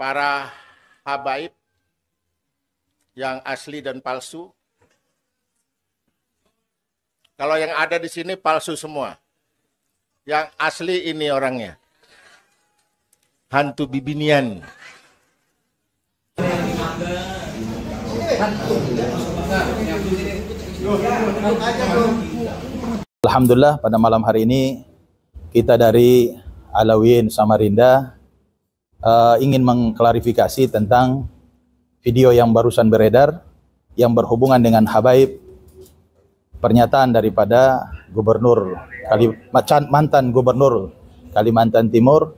para habaib yang asli dan palsu. Kalau yang ada di sini palsu semua. Yang asli ini orangnya. Hantu bibinian. Alhamdulillah pada malam hari ini kita dari Alawin Samarinda uh, ingin mengklarifikasi tentang video yang barusan beredar yang berhubungan dengan Habaib pernyataan daripada gubernur kali mantan gubernur Kalimantan Timur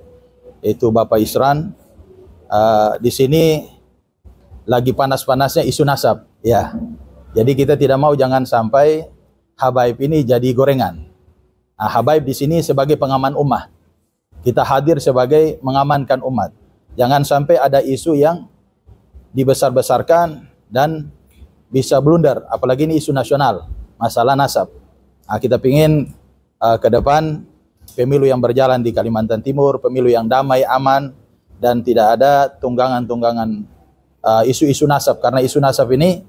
yaitu Bapak Isran uh, di sini lagi panas-panasnya isu nasab ya jadi kita tidak mau jangan sampai Habaib ini jadi gorengan nah, Habaib di sini sebagai pengaman umat. Kita hadir sebagai mengamankan umat. Jangan sampai ada isu yang dibesar-besarkan dan bisa blunder. Apalagi ini isu nasional, masalah nasab. Nah, kita ingin uh, eh, ke depan pemilu yang berjalan di Kalimantan Timur, pemilu yang damai, aman, dan tidak ada tunggangan-tunggangan isu eh, isu-isu nasab. Karena isu nasab ini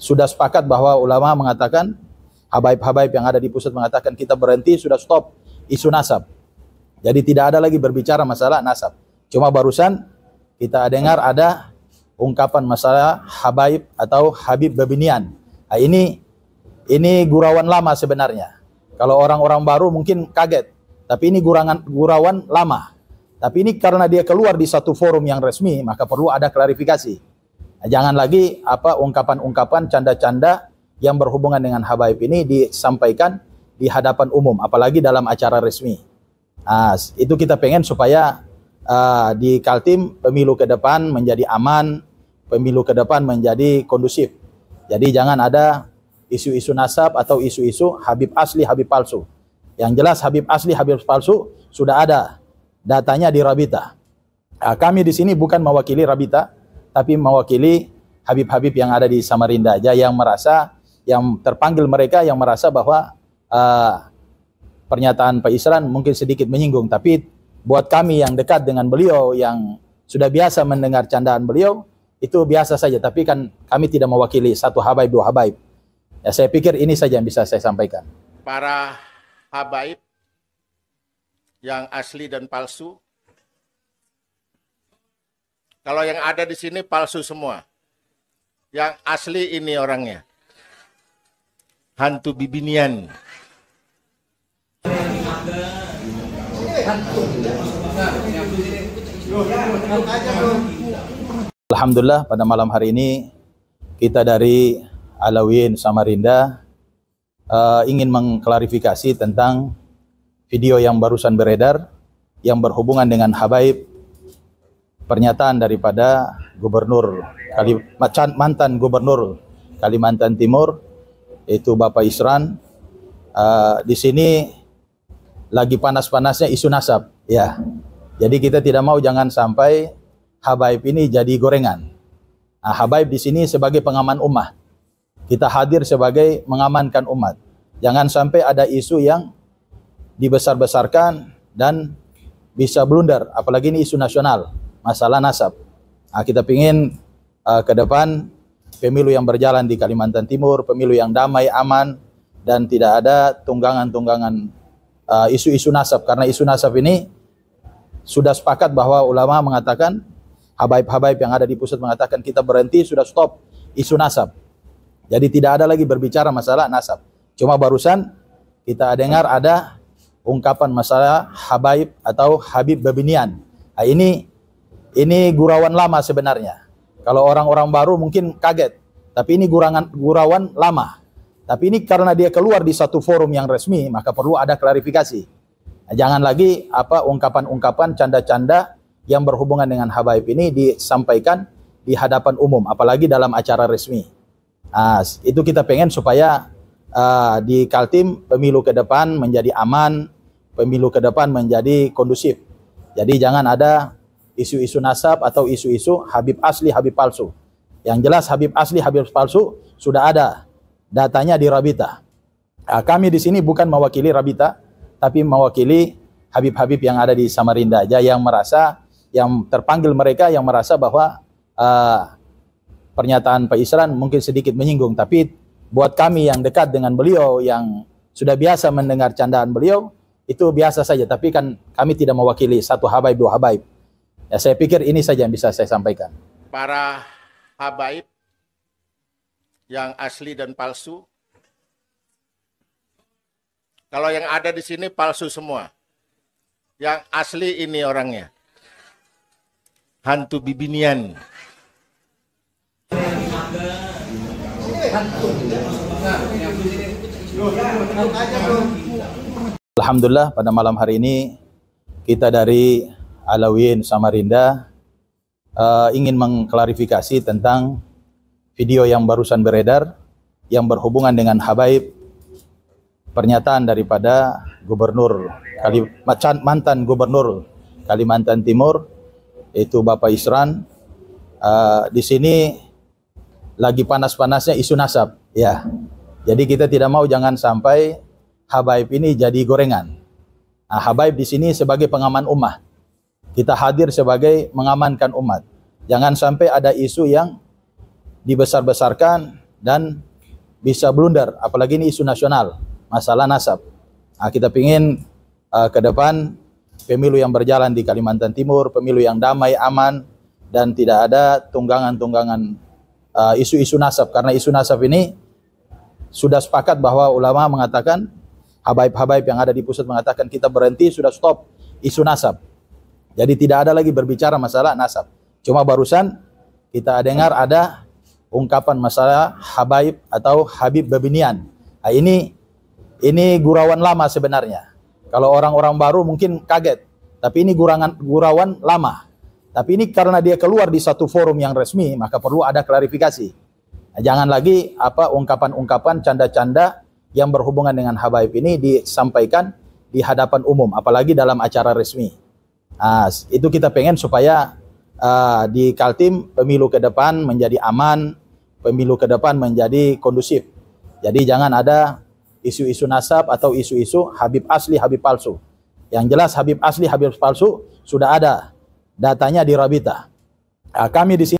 sudah sepakat bahwa ulama mengatakan, habaib-habaib yang ada di pusat mengatakan kita berhenti, sudah stop isu nasab. Jadi tidak ada lagi berbicara masalah nasab. Cuma barusan kita dengar ada ungkapan masalah habaib atau habib babinian. Nah, ini ini gurauan lama sebenarnya. Kalau orang-orang baru mungkin kaget, tapi ini gurangan gurauan lama. Tapi ini karena dia keluar di satu forum yang resmi, maka perlu ada klarifikasi. Nah, jangan lagi apa ungkapan-ungkapan canda-canda yang berhubungan dengan habaib ini disampaikan di hadapan umum, apalagi dalam acara resmi. Nah, itu kita pengen supaya uh, di Kaltim pemilu ke depan menjadi aman, pemilu ke depan menjadi kondusif. Jadi jangan ada isu-isu nasab atau isu-isu Habib asli, Habib palsu. Yang jelas Habib asli, Habib palsu sudah ada datanya di Rabita. Nah, kami di sini bukan mewakili Rabita, tapi mewakili Habib-Habib yang ada di Samarinda aja yang merasa, yang terpanggil mereka yang merasa bahwa uh, pernyataan Pak Isran mungkin sedikit menyinggung, tapi buat kami yang dekat dengan beliau, yang sudah biasa mendengar candaan beliau, itu biasa saja. Tapi kan kami tidak mewakili satu habaib, dua habaib. Ya, saya pikir ini saja yang bisa saya sampaikan. Para habaib yang asli dan palsu, kalau yang ada di sini palsu semua. Yang asli ini orangnya. Hantu bibinian. Alhamdulillah pada malam hari ini kita dari Alawin Samarinda uh, ingin mengklarifikasi tentang video yang barusan beredar yang berhubungan dengan Habaib pernyataan daripada gubernur Kalim, mantan gubernur Kalimantan Timur yaitu Bapak Isran uh, di sini lagi panas-panasnya isu nasab, ya. Jadi kita tidak mau jangan sampai habaib ini jadi gorengan. Nah, habaib di sini sebagai pengaman umat, Kita hadir sebagai mengamankan umat. Jangan sampai ada isu yang dibesar-besarkan dan bisa blunder, apalagi ini isu nasional, masalah nasab. Nah, kita ingin uh, eh, ke depan pemilu yang berjalan di Kalimantan Timur, pemilu yang damai, aman, dan tidak ada tunggangan-tunggangan Uh, isu-isu uh, nasab karena isu nasab ini sudah sepakat bahwa ulama mengatakan habaib-habaib yang ada di pusat mengatakan kita berhenti sudah stop isu nasab. Jadi tidak ada lagi berbicara masalah nasab. Cuma barusan kita dengar ada ungkapan masalah habaib atau habib babinian. Nah, ini ini gurauan lama sebenarnya. Kalau orang-orang baru mungkin kaget, tapi ini gurangan gurauan lama. Tapi ini karena dia keluar di satu forum yang resmi, maka perlu ada klarifikasi. Nah, jangan lagi apa ungkapan-ungkapan canda-canda yang berhubungan dengan habaib ini disampaikan di hadapan umum, apalagi dalam acara resmi. Nah, itu kita pengen supaya uh, di Kaltim pemilu ke depan menjadi aman, pemilu ke depan menjadi kondusif. Jadi jangan ada isu-isu nasab atau isu-isu Habib asli, Habib palsu. Yang jelas Habib asli, Habib palsu sudah ada datanya di Rabita. Nah, kami di sini bukan mewakili Rabita, tapi mewakili Habib-Habib yang ada di Samarinda aja yang merasa, yang terpanggil mereka yang merasa bahwa uh, pernyataan Pak Isran mungkin sedikit menyinggung, tapi buat kami yang dekat dengan beliau, yang sudah biasa mendengar candaan beliau, itu biasa saja. Tapi kan kami tidak mewakili satu habaib, dua habaib. Ya, saya pikir ini saja yang bisa saya sampaikan. Para habaib yang asli dan palsu? Kalau yang ada di sini palsu semua. Yang asli ini orangnya. Hantu bibinian. Alhamdulillah pada malam hari ini kita dari Alawin Samarinda uh, ingin mengklarifikasi tentang video yang barusan beredar yang berhubungan dengan Habaib pernyataan daripada gubernur Kalimantan mantan gubernur Kalimantan Timur yaitu Bapak Isran uh, di sini lagi panas-panasnya isu nasab ya jadi kita tidak mau jangan sampai Habaib ini jadi gorengan nah, Habaib di sini sebagai pengaman umat kita hadir sebagai mengamankan umat jangan sampai ada isu yang dibesar-besarkan dan bisa blunder. Apalagi ini isu nasional, masalah nasab. Nah, kita ingin uh, eh, ke depan pemilu yang berjalan di Kalimantan Timur, pemilu yang damai, aman, dan tidak ada tunggangan-tunggangan isu eh, isu-isu nasab. Karena isu nasab ini sudah sepakat bahwa ulama mengatakan, habaib-habaib yang ada di pusat mengatakan kita berhenti, sudah stop isu nasab. Jadi tidak ada lagi berbicara masalah nasab. Cuma barusan kita dengar ada ungkapan masalah habaib atau habib babinian. Nah, ini ini gurauan lama sebenarnya. Kalau orang-orang baru mungkin kaget, tapi ini gurangan gurauan lama. Tapi ini karena dia keluar di satu forum yang resmi, maka perlu ada klarifikasi. Nah, jangan lagi apa ungkapan-ungkapan canda-canda yang berhubungan dengan habaib ini disampaikan di hadapan umum, apalagi dalam acara resmi. Nah, itu kita pengen supaya uh, di Kaltim pemilu ke depan menjadi aman, pemilu ke depan menjadi kondusif. Jadi jangan ada isu-isu nasab atau isu-isu Habib asli, Habib palsu. Yang jelas Habib asli, Habib palsu sudah ada datanya di Rabita. Nah, kami di sini